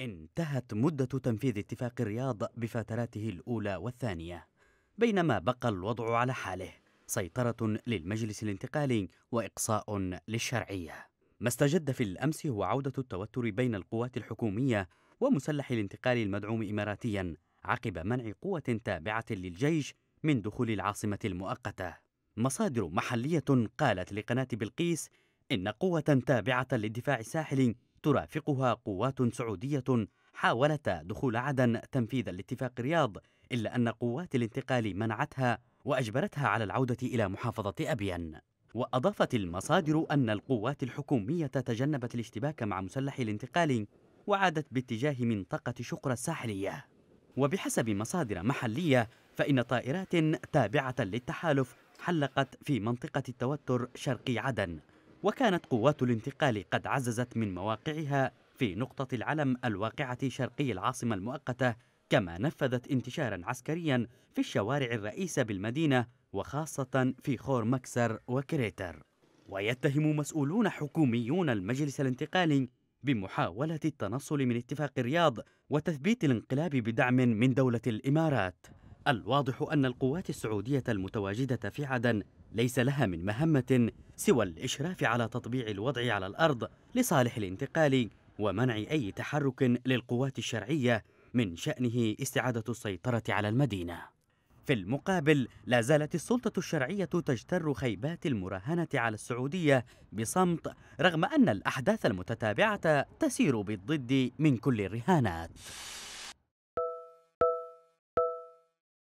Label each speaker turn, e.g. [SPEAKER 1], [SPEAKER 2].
[SPEAKER 1] انتهت مدة تنفيذ اتفاق الرياض بفتراته الأولى والثانية بينما بقى الوضع على حاله سيطرة للمجلس الانتقالي وإقصاء للشرعية ما استجد في الأمس هو عودة التوتر بين القوات الحكومية ومسلح الانتقال المدعوم إماراتيا عقب منع قوة تابعة للجيش من دخول العاصمة المؤقتة مصادر محلية قالت لقناة بلقيس إن قوة تابعة للدفاع الساحلي ترافقها قوات سعودية حاولت دخول عدن تنفيذ لاتفاق الرياض إلا أن قوات الانتقال منعتها وأجبرتها على العودة إلى محافظة أبين وأضافت المصادر أن القوات الحكومية تجنبت الاشتباك مع مسلح الانتقال وعادت باتجاه منطقة شقرة الساحلية وبحسب مصادر محلية فإن طائرات تابعة للتحالف حلقت في منطقة التوتر شرقي عدن وكانت قوات الانتقال قد عززت من مواقعها في نقطة العلم الواقعة شرقي العاصمة المؤقتة كما نفذت انتشارا عسكريا في الشوارع الرئيسة بالمدينة وخاصة في خور مكسر وكريتر ويتهم مسؤولون حكوميون المجلس الانتقالي بمحاولة التنصل من اتفاق الرياض وتثبيت الانقلاب بدعم من دولة الإمارات الواضح أن القوات السعودية المتواجدة في عدن ليس لها من مهمة سوى الإشراف على تطبيع الوضع على الأرض لصالح الانتقال ومنع أي تحرك للقوات الشرعية من شأنه استعادة السيطرة على المدينة في المقابل لا زالت السلطة الشرعية تجتر خيبات المراهنة على السعودية بصمت رغم أن الأحداث المتتابعة تسير بالضد من كل الرهانات